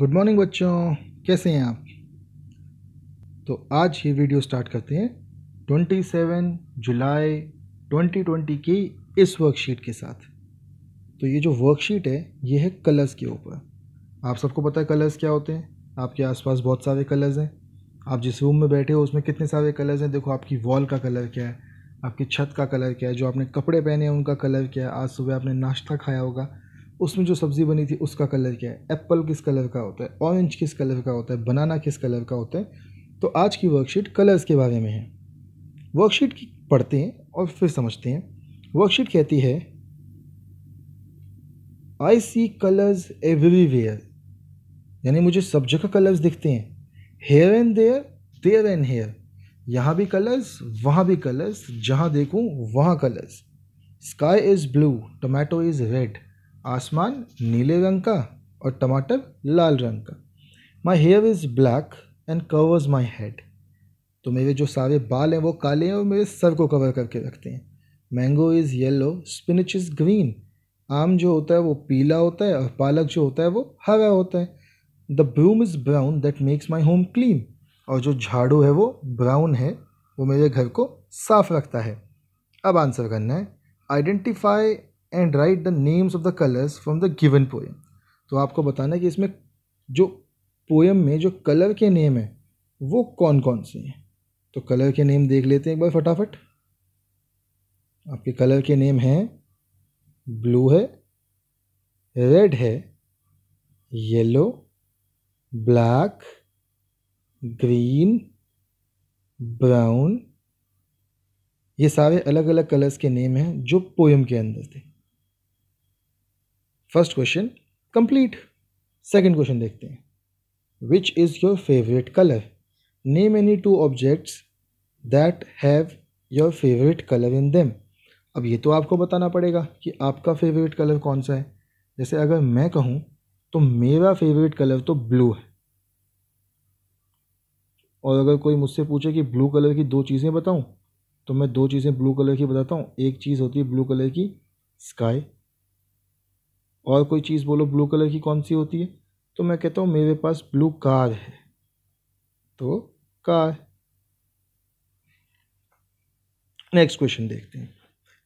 good morning बच्चों कैसे हैं आप तो आज ये वीडियो स्टार्ट करते हैं 27 जुलाई 2020 की इस वर्कशीट के साथ तो ये जो वर्कशीट है ये है कलर्स के ऊपर आप सबको पता है कलर्स क्या होते हैं आपके आसपास बहुत सारे कलर्स हैं आप जिस रूम में बैठे हो उसमें कितने सारे कलर्स हैं देखो आपकी वॉल का कलर क्या है आपकी छत का कलर क्या है जो आपने कपड़े पहने हैं उनका कलर क्या है आज सुबह आपने नाश्ता खाया होगा उसमें जो सब्ज़ी बनी थी उसका कलर क्या है एप्पल किस कलर का होता है ऑरेंज किस कलर का होता है बनाना किस कलर का होता है तो आज की वर्कशीट कलर्स के बारे में है वर्कशीट की पढ़ते हैं और फिर समझते हैं वर्कशीट कहती है आई सी कलर्स वेयर यानी मुझे सब जगह कलर्स दिखते हैं here and there there and here यहाँ भी कलर्स वहाँ भी कलर्स जहाँ देखूँ वहाँ colours sky is blue tomato is red आसमान नीले रंग का और टमाटर लाल रंग का my hair is black and covers my head तो मेरे जो सारे बाल हैं वो काले हैं और मेरे सर को कवर करके रखते हैं mango is yellow spinach is green आम जो होता है वो पीला होता है और पालक जो होता है वो हरा होता है the broom is brown that makes my home clean और जो झाड़ू है वो ब्राउन है वो मेरे घर को साफ रखता है अब आंसर करना है identify and write the names of the colours from the given poem तो आपको बताना है कि इसमें जो पोएम में जो कलर के नेम हैं वो कौन कौन से हैं तो कलर के नेम देख लेते हैं एक बार फटाफट आपके कलर के नेम हैं ब्लू है रेड है येलो ब्लैक ग्रीन ब्राउन ये सारे अलग अलग कलर्स के नेम हैं जो पोएम के अंदर थे first question complete second question देखते हैं which is your favourite colour name any two objects that have your favourite colour in them अब ये तो आपको बताना पड़ेगा कि आपका फेवरेट कलर कौन सा है जैसे अगर मैं कहूँ तो मेरा फेवरेट कलर तो ब्लू है और अगर कोई मुझसे पूछे कि ब्लू कलर की दो चीज़ें बताऊँ तो मैं दो चीज़ें ब्लू कलर की बताता हूँ एक चीज़ होती है ब्लू कलर की स्काई और कोई चीज़ बोलो ब्लू कलर की कौन सी होती है तो मैं कहता हूँ मेरे पास ब्लू कार है तो कार नेक्स्ट क्वेश्चन देखते हैं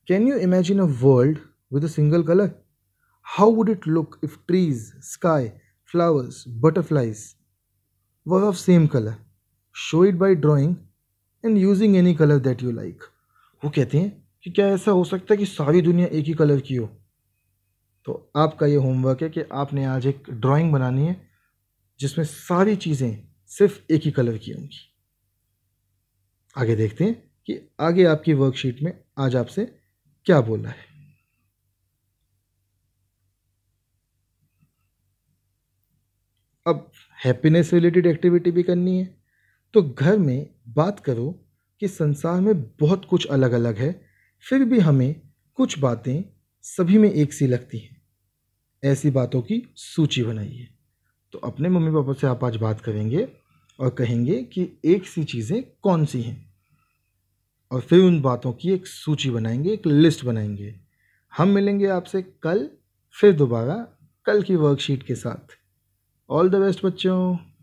can you imagine a world with a single colour how would it look if trees sky flowers butterflies were of same colour show it by drawing and using any colour that you like वो कहते हैं कि क्या ऐसा हो सकता है कि सारी दुनिया एक ही कलर की हो तो आपका ये होमवर्क है कि आपने आज एक ड्राइंग बनानी है जिसमें सारी चीज़ें सिर्फ एक ही कलर की होंगी आगे देखते हैं कि आगे आपकी वर्कशीट में आज आपसे क्या बोला है अब हैप्पीनेस रिलेटेड एक्टिविटी भी करनी है तो घर में बात करो कि संसार में बहुत कुछ अलग अलग है फिर भी हमें कुछ बातें सभी में एक सी लगती हैं ऐसी बातों की सूची बनाइए तो अपने मम्मी पापा से आप आज बात करेंगे और कहेंगे कि एक सी चीज़ें कौन सी हैं और फिर उन बातों की एक सूची बनाएंगे एक लिस्ट बनाएंगे हम मिलेंगे आपसे कल फिर दोबारा कल की वर्कशीट के साथ ऑल द बेस्ट बच्चों